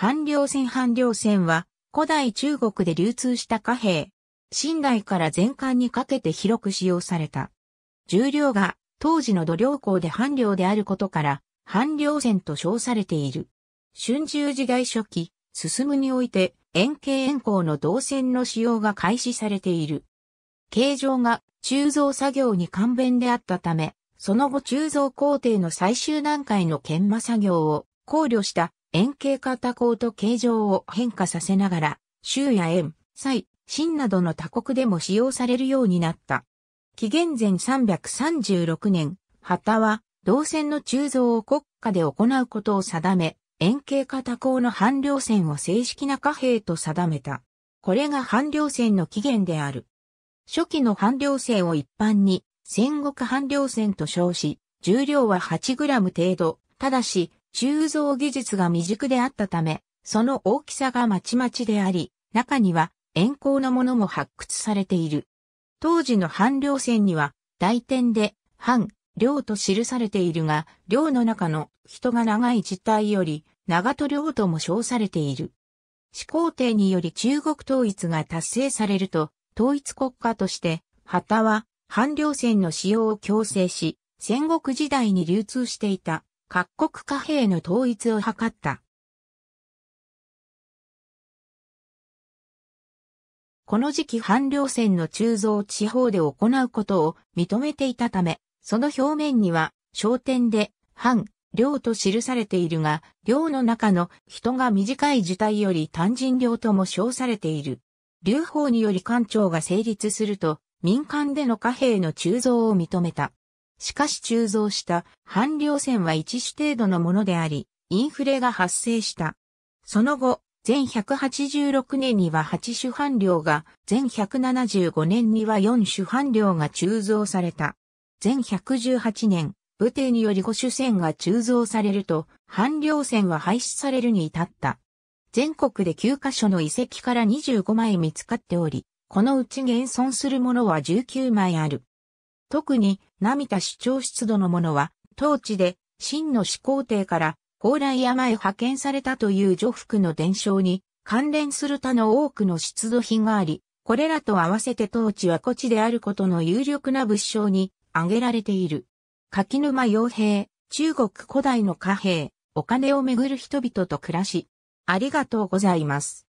半量線半量線は古代中国で流通した貨幣。新代から全館にかけて広く使用された。重量が当時の土量港で半量であることから半量線と称されている。春秋時代初期、進むにおいて円形円鋼の銅線の使用が開始されている。形状が鋳造作業に簡便であったため、その後鋳造工程の最終段階の研磨作業を考慮した円形化多孔と形状を変化させながら、州や円、蔡、秦などの他国でも使用されるようになった。紀元前336年、旗は、銅線の鋳造を国家で行うことを定め、円形化多孔の半量線を正式な貨幣と定めた。これが半量線の起源である。初期の半量線を一般に、戦国半量線と称し、重量は 8g 程度。ただし、鋳造技術が未熟であったため、その大きさがまちまちであり、中には円高のものも発掘されている。当時の半稜線には、大点で、半、稜と記されているが、稜の中の人が長い実態より、長と稜とも称されている。始皇帝により中国統一が達成されると、統一国家として、旗は、半稜線の使用を強制し、戦国時代に流通していた各国貨幣の統一を図った。この時期半稜船の鋳造地方で行うことを認めていたため、その表面には、商店で、半、量と記されているが、量の中の人が短い受体より単人量とも称されている。流法により官庁が成立すると、民間での貨幣の鋳造を認めた。しかし鋳造した半量線は一種程度のものであり、インフレが発生した。その後、全186年には8種半量が、全175年には4種半量が鋳造された。全118年、武帝により5種線が鋳造されると、半量線は廃止されるに至った。全国で9カ所の遺跡から25枚見つかっており、このうち現存するものは19枚ある。特に涙主張出土のものは、当地で、真の始皇帝から、高麗山へ派遣されたという女服の伝承に、関連する他の多くの出土品があり、これらと合わせて当地は古地であることの有力な物証に挙げられている。柿沼傭兵、中国古代の貨幣、お金をめぐる人々と暮らし、ありがとうございます。